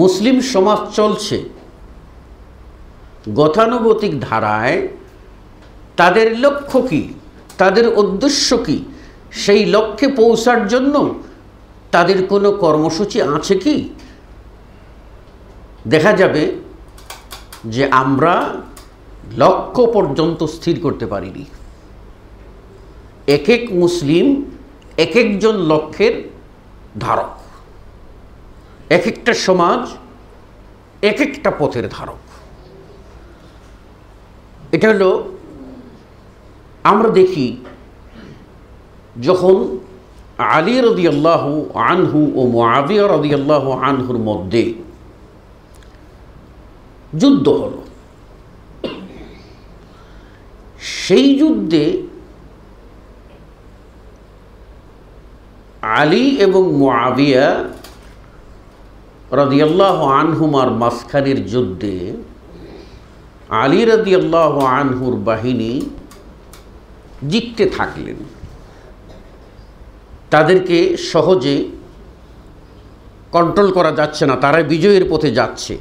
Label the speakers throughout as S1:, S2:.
S1: মুসলিম সমাজ চলছে গতানুগতিক ধারায় তাদের লক্ষ্য কি তাদের উদ্দেশ্য কি সেই লক্ষ্যে পৌঁছার জন্য তাদের কোনো কর্মসূচি আছে কি দেখা যাবে যে আমরা লক্ষ্য পর্যন্ত স্থির করতে পারিনি এক এক মুসলিম এক একজন লক্ষ্যের ধারক এক একটা সমাজ এক একটা পথের ধারক এটা হলো আমরা দেখি যখন আলী রদি আল্লাহ আনহু ও মোয়াবিয়া রদি আল্লাহ আনহুর মধ্যে যুদ্ধ হল সেই যুদ্ধে আলী এবং মোয়াবিয়া রদিয়াল্লাহ আনহুমার মাসখানের যুদ্ধে আলী রদিয়াল্লাহ আনহুর বাহিনী জিততে থাকলেন তাদেরকে সহজে কন্ট্রোল করা যাচ্ছে না তারা বিজয়ের পথে যাচ্ছে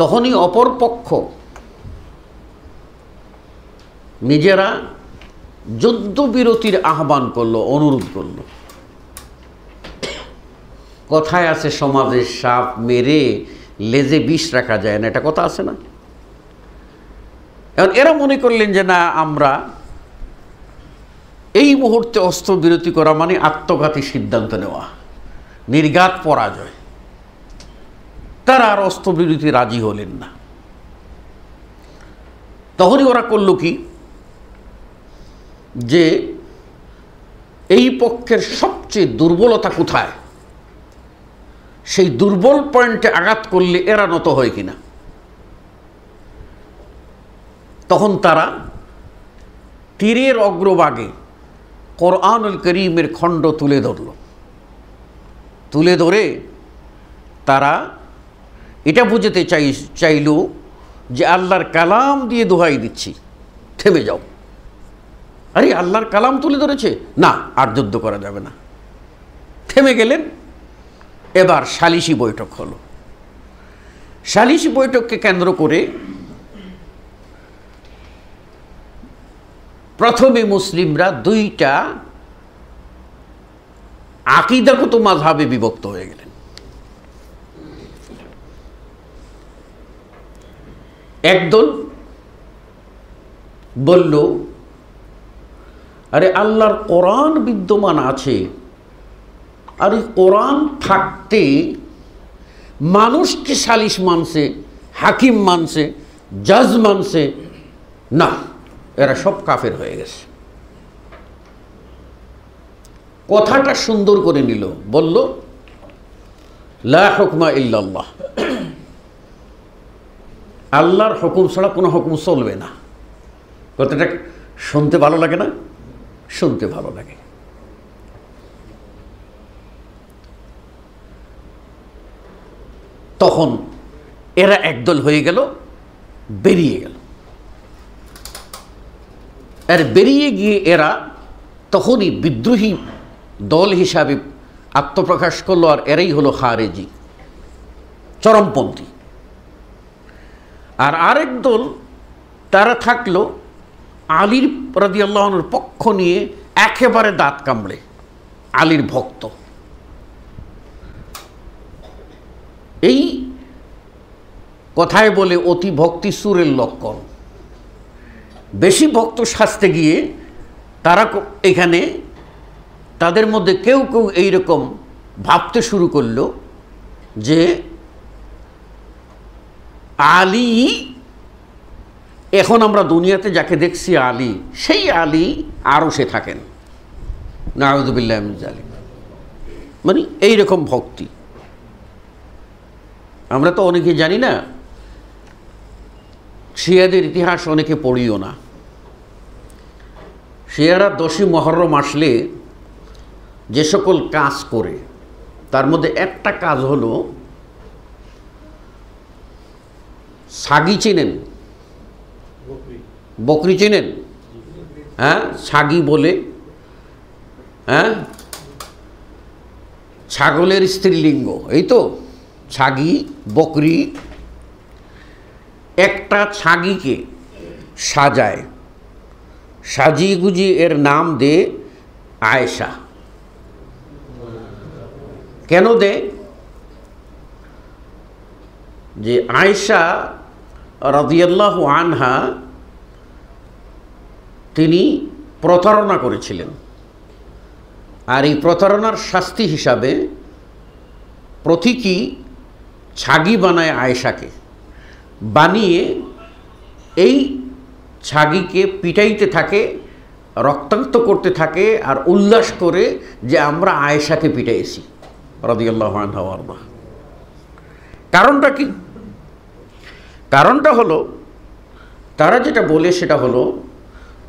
S1: তখনই অপর পক্ষ নিজেরা যুদ্ধবিরতির আহ্বান করলো অনুরোধ করলো কথায় আছে সমাজে সাপ মেরে লেজে বিষ রাখা যায় না এটা কথা আছে না এখন এরা মনে করলেন যে না আমরা এই মুহূর্তে অস্ত্রবিরতি করা মানে আত্মঘাতী সিদ্ধান্ত নেওয়া নির্ঘাত পরাজয় তারা আর অস্ত্রবিরতি রাজি হলেন না তখনই ওরা করল কি যে এই পক্ষের সবচেয়ে দুর্বলতা কোথায় সেই দুর্বল পয়েন্টে আঘাত করলে এরা নত হয় কিনা তখন তারা তীরের অগ্রভাগে কোরআনুল করিমের খণ্ড তুলে ধরল তুলে ধরে তারা এটা বুঝতে চাই চাইল যে আল্লাহর কালাম দিয়ে দোহাই দিচ্ছি থেমে যাও আরে আল্লাহর কালাম তুলে ধরেছে না আর যুদ্ধ করা যাবে না থেমে গেলেন এবার সালিশি বৈঠক হলো সালিশি বৈঠককে কেন্দ্র করে প্রথমে মুসলিমরা দুইটা আকিদাগত মাঝাবে বিভক্ত হয়ে গেলেন একদল বলল আরে আল্লাহর কোরআন বিদ্যমান আছে আর ওই কোরআন থাকতে মানুষকে সালিশ মানছে হাকিম মানছে জাজ মানছে না এরা সব কাফের হয়ে গেছে কথাটা সুন্দর করে নিল বলল লা হকমা ইল্লাল্লাহ আল্লাহর হুকুম ছাড়া কোনো হুকুম চলবে না কথাটা শুনতে ভালো লাগে না শুনতে ভালো লাগে তখন এরা একদল হয়ে গেল বেরিয়ে গেল আর বেরিয়ে গিয়ে এরা তখনই বিদ্রোহী দল হিসাবে আত্মপ্রকাশ করলো আর এরাই হলো খারেজি চরমপন্থী আর আরেক দল তারা থাকলো আলীর রাজিয়াল্লাহনুর পক্ষ নিয়ে একেবারে দাঁত কামড়ে আলীর ভক্ত এই কথায় বলে অতি ভক্তি সুরের লক্ষণ বেশি ভক্ত সাজতে গিয়ে তারা এখানে তাদের মধ্যে কেউ কেউ এইরকম ভাবতে শুরু করল যে আলী এখন আমরা দুনিয়াতে যাকে দেখছি আলী সেই আলী আরও সে থাকেন নারুদুবিল্লাহ মানে এইরকম ভক্তি আমরা তো অনেকে জানি না শিয়াদের ইতিহাস অনেকে পড়িও না শিয়ারা দোষী মহরম আসলে যে সকল কাজ করে তার মধ্যে একটা কাজ হলো সাগি চেনেন বকরি চেনেন হ্যাঁ সাগি বলে হ্যাঁ ছাগলের স্ত্রীলিঙ্গ এই তো ছাগি বকরি একটা ছাগিকে সাজায় সাজিয়ে গুজি এর নাম দে আয়েশা কেন দে যে আয়েশা রাজিয়াল্লাহ আনহা তিনি প্রতারণা করেছিলেন আর এই প্রতারণার শাস্তি হিসাবে প্রতীকী ছাগি বানায় আয়েশাকে বানিয়ে এই ছাগিকে পিটাইতে থাকে রক্তাক্ত করতে থাকে আর উল্লাস করে যে আমরা আয়েশাকে পিটাইছি রদিয়াল্লাহ আনহাওয়ার্মা কারণটা কি কারণটা হলো তারা যেটা বলে সেটা হলো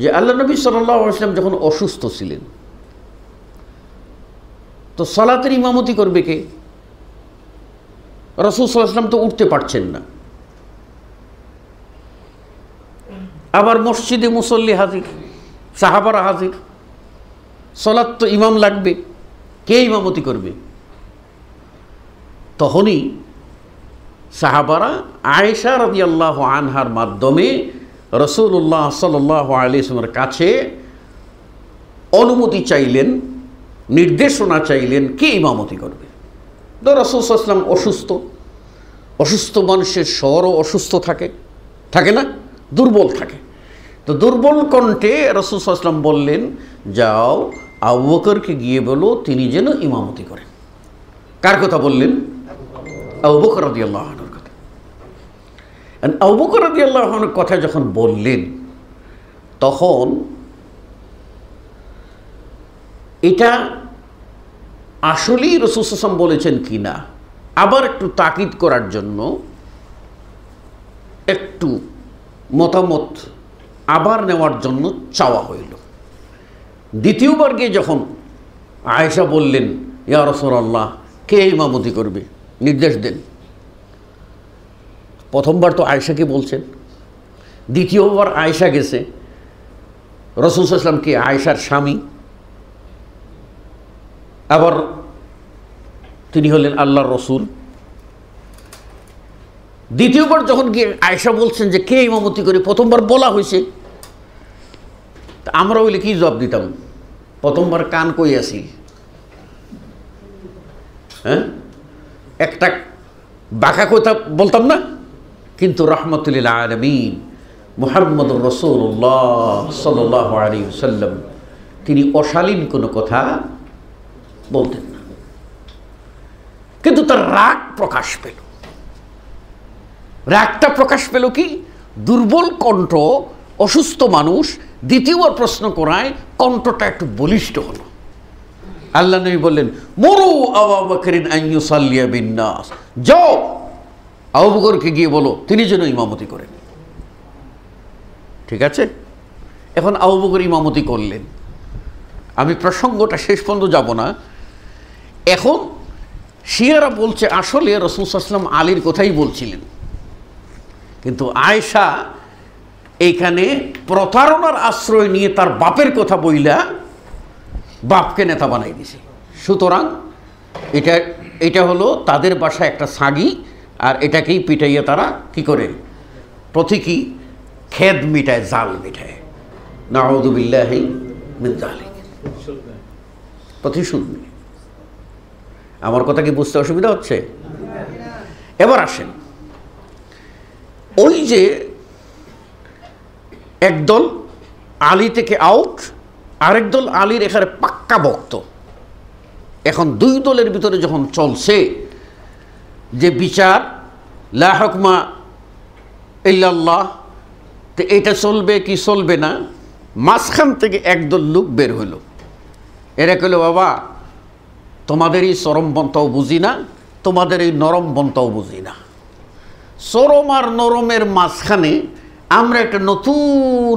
S1: যে আল্লাহ নবী সাল্লাম যখন অসুস্থ ছিলেন তো সালাতের ইমামতি করবে কে রসুল সাল্লাম তো উঠতে পারছেন না আবার মসজিদে মুসল্লি হাজির সাহাবারা হাজির সলাত তো ইমাম লাগবে কে ইমামতি করবে তখনই সাহাবারা আয়েশা রবি আল্লাহ আনহার মাধ্যমে রসুল্লাহ সাল্লাহ আলিয়ামের কাছে অনুমতি চাইলেন নির্দেশনা চাইলেন কে ইমামতি করবে তো রসুলাম অসুস্থ অসুস্থ মানুষের শহরও অসুস্থ থাকে থাকে না দুর্বল থাকে তো দুর্বল কণ্ঠে রসুলাম বললেন যাও আউবকরকে গিয়ে বলো তিনি যেন ইমামতি করেন কার কথা বললেন আউবকর বকর কথা আউবকর বকর কথা যখন বললেন তখন এটা আসলেই রসুসাম বলেছেন কি না আবার একটু তাকিদ করার জন্য একটু মতামত আবার নেওয়ার জন্য চাওয়া হইল দ্বিতীয়বার গিয়ে যখন আয়েশা বললেন ইয়া রসুল্লাহ কে ইমামতি করবে নির্দেশ দেন প্রথমবার তো আয়েশাকে বলছেন দ্বিতীয়বার আয়েশা গেছে রসুল ইসলাম কি আয়েশার স্বামী আবার তিনি হলেন আল্লাহ রসুল দ্বিতীয়বার যখন গিয়ে আয়সা বলছেন যে কে ইমামতি করে প্রথমবার বলা হয়েছে আমরা ওইলে কি জবাব দিতাম প্রথমবার কান কই আসি হ্যাঁ একটা বাঁকা কথা বলতাম না কিন্তু রহমতুল্লাহ আলমিন মোহাম্মদ রসুল্লাহ সাল্লাহ আলী সাল্লাম তিনি অশালীন কোনো কথা বলতেন না কিন্তু তার রাগ প্রকাশ পেল রাগটা প্রকাশ পেল কি দুর্বল কণ্ঠ অসুস্থ মানুষ দ্বিতীয়বার প্রশ্ন করায় কণ্ঠটা একটু বলিষ্ঠ হল আল্লাহ নবী বললেন মরু বিন্যাস যাও আবুবকরকে গিয়ে বলো তিনি যেন ইমামতি করেন ঠিক আছে এখন আবুবকর ইমামতি করলেন আমি প্রসঙ্গটা শেষ পর্যন্ত যাব না এখন শিয়ারা বলছে আসলে রসুল সাল্লাম আলীর কথাই বলছিলেন কিন্তু আয়সা এইখানে প্রতারণার আশ্রয় নিয়ে তার বাপের কথা বইলা বাপকে নেতা বানাই দিছে সুতরাং এটা এটা হলো তাদের বাসা একটা সাগি আর এটাকেই পিটাইয়া তারা কি করে প্রতীকী খেদ মিটায় জাল মিটায় নাহদুবিল্লাহি প্রতিশোধ নিয়ে আমার কথা কি বুঝতে অসুবিধা হচ্ছে এবার আসেন ওই যে একদল আলী থেকে আউট আরেক দল আলীর এখানে পাক্কা বক্ত এখন দুই দলের ভিতরে যখন চলছে যে বিচার লাহকমা হকমা ইল্লাল্লাহ তো এটা চলবে কি চলবে না মাঝখান থেকে একদল লোক বের হলো এরা কইল বাবা তোমাদের এই চরম বন্থাও বুঝি না তোমাদের এই নরম বন্থাও বুঝি না চরম আর নরমের মাঝখানে আমরা একটা নতুন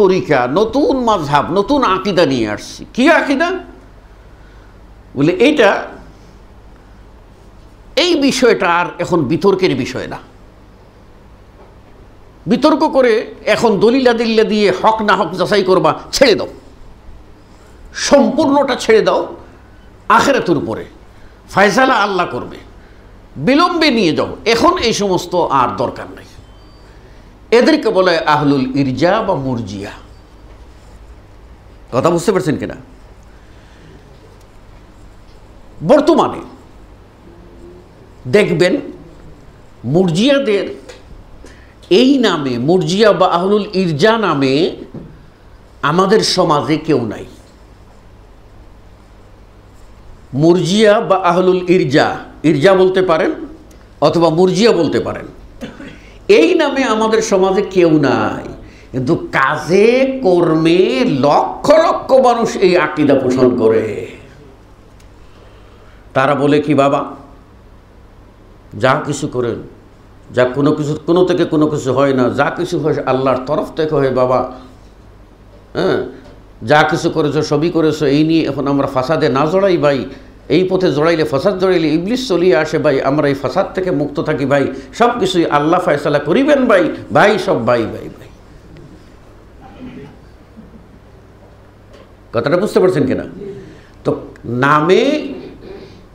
S1: তরিকা নতুন মাঝহাব নতুন আকিদা নিয়ে আসছি কি আকিদা বলে এইটা এই বিষয়টা আর এখন বিতর্কের বিষয় না বিতর্ক করে এখন দলিলা দিল্লা দিয়ে হক না হক যাচাই করবা ছেড়ে দাও সম্পূর্ণটা ছেড়ে দাও আখেরাতের উপরে ফায়সালা আল্লাহ করবে বিলম্বে নিয়ে যাও এখন এই সমস্ত আর দরকার নেই এদেরকে বলে আহলুল ইরজা বা মুরজিয়া কথা বুঝতে পারছেন কিনা বর্তমানে দেখবেন মুরজিয়াদের এই নামে মুরজিয়া বা আহলুল ইরজা নামে আমাদের সমাজে কেউ নাই মুরজিয়া বা আহলুল ইরজা ইরজা বলতে পারেন অথবা মুরজিয়া বলতে পারেন এই নামে আমাদের সমাজে কেউ নাই কিন্তু কাজে কর্মে লক্ষ লক্ষ মানুষ এই আকিদা পোষণ করে তারা বলে কি বাবা যা কিছু করেন যা কোনো কিছু কোনো থেকে কোনো কিছু হয় না যা কিছু হয় আল্লাহর তরফ থেকে হয় বাবা হ্যাঁ যা কিছু করেছো সবই করেছো এই নিয়ে এখন আমরা ফাসাদে না জড়াই ভাই এই পথে জড়াইলে ফাসাদ জড়াইলে ইবলিশ চলিয়ে আসে ভাই আমরা এই ফাসাদ থেকে মুক্ত থাকি ভাই সব কিছুই আল্লাহ ফায়সালা করিবেন ভাই ভাই সব ভাই ভাই ভাই কথাটা বুঝতে পারছেন কিনা তো নামে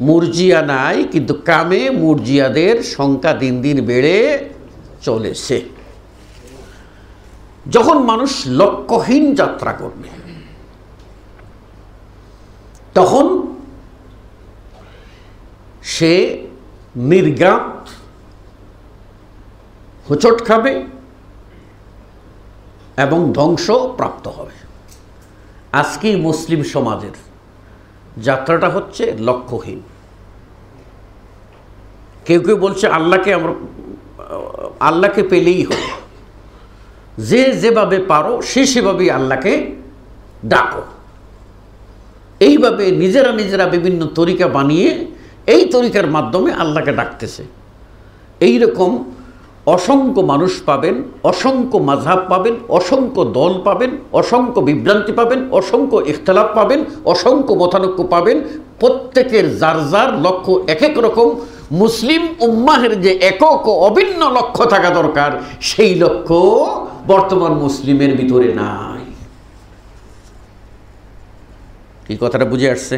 S1: মুরজিয়া নাই কিন্তু কামে মুরজিয়াদের সংখ্যা দিন দিন বেড়ে চলেছে যখন মানুষ লক্ষ্যহীন যাত্রা করবে তখন সে নির্গাম হোঁচট খাবে এবং ধ্বংস প্রাপ্ত হবে আজকে মুসলিম সমাজের যাত্রাটা হচ্ছে লক্ষ্যহীন কেউ কেউ বলছে আল্লাহকে আমরা আল্লাহকে পেলেই হবে যে যেভাবে পারো সে সেভাবেই আল্লাহকে ডাকো এইভাবে নিজেরা নিজেরা বিভিন্ন তরিকা বানিয়ে এই তরিকার মাধ্যমে আল্লাহকে ডাকতেছে এই রকম অসংখ্য মানুষ পাবেন অসংখ্য মাঝাব পাবেন অসংখ্য দল পাবেন অসংখ্য বিভ্রান্তি পাবেন অসংখ্য ইখতলাপ পাবেন অসংখ্য মতানক্য পাবেন প্রত্যেকের যার যার লক্ষ্য এক এক রকম মুসলিম উম্মাহের যে একক অভিন্ন লক্ষ্য থাকা দরকার সেই লক্ষ্য বর্তমান মুসলিমের ভিতরে নাই এই কথাটা বুঝে আসছে